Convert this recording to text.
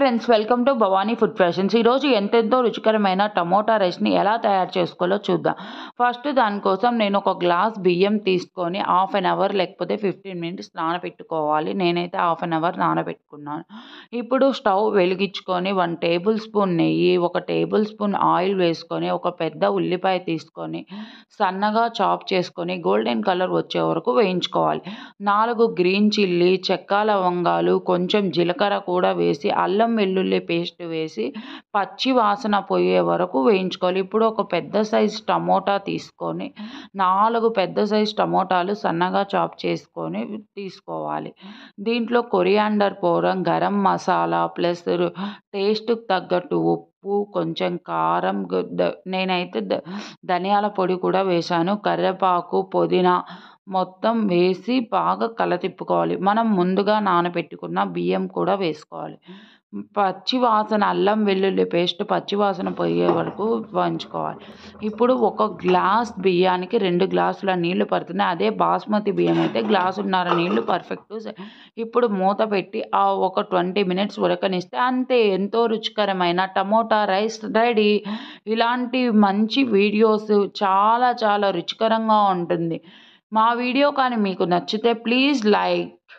friends welcome to Bhavani food fashions ఈరోజు ఎంతెంతో రుచికరమైన టమోటా రైస్ని ఎలా తయారు చేసుకోవాలో చూద్దాం ఫస్ట్ దానికోసం నేను ఒక గ్లాస్ బియ్యం తీసుకొని హాఫ్ అన్ అవర్ లేకపోతే ఫిఫ్టీన్ మినిట్స్ నానబెట్టుకోవాలి నేనైతే హాఫ్ అన్ అవర్ నానబెట్టుకున్నాను ఇప్పుడు స్టవ్ వెలిగించుకొని వన్ టేబుల్ స్పూన్ నెయ్యి ఒక టేబుల్ స్పూన్ ఆయిల్ వేసుకొని ఒక పెద్ద ఉల్లిపాయ తీసుకొని సన్నగా చాప్ చేసుకొని గోల్డెన్ కలర్ వచ్చే వరకు వేయించుకోవాలి నాలుగు గ్రీన్ చిల్లీ చెక్క లవంగాలు కొంచెం జీలకర్ర కూడా వేసి అల్లం అల్లం వెల్లుల్లి పేస్ట్ వేసి పచ్చి వాసన పోయే వరకు వేయించుకోవాలి ఇప్పుడు ఒక పెద్ద సైజ్ టమోటా తీసుకొని నాలుగు పెద్ద సైజు టమోటాలు సన్నగా చాప్ చేసుకొని తీసుకోవాలి దీంట్లో కొరియాండర్ పౌరం గరం మసాలా ప్లస్ టేస్ట్కి తగ్గట్టు ఉప్పు ఉప్పు కొంచెం కారం నేనైతే ధనియాల పొడి కూడా వేశాను కరివేపాకు పుదీనా మొత్తం వేసి బాగా కలతిప్పుకోవాలి మనం ముందుగా నానబెట్టుకున్న బియ్యం కూడా వేసుకోవాలి పచ్చివాసన అల్లం వెల్లుల్లి పేస్ట్ పచ్చివాసన పోయే వరకు వేయించుకోవాలి ఇప్పుడు ఒక గ్లాస్ బియ్యానికి రెండు గ్లాసుల నీళ్లు పడుతున్నాయి అదే బాస్మతి బియ్యం అయితే గ్లాసున్నర నీళ్లు పర్ఫెక్ట్ ఇప్పుడు మూత పెట్టి ఆ ఒక ట్వంటీ మినిట్స్ ఉడకనిస్తే అంతే ఎంతో రుచికరమైన టమోటా రైస్ రెడీ ఇలాంటి మంచి వీడియోస్ చాలా చాలా రుచికరంగా ఉంటుంది మా వీడియో కానీ మీకు నచ్చితే ప్లీజ్ లైక్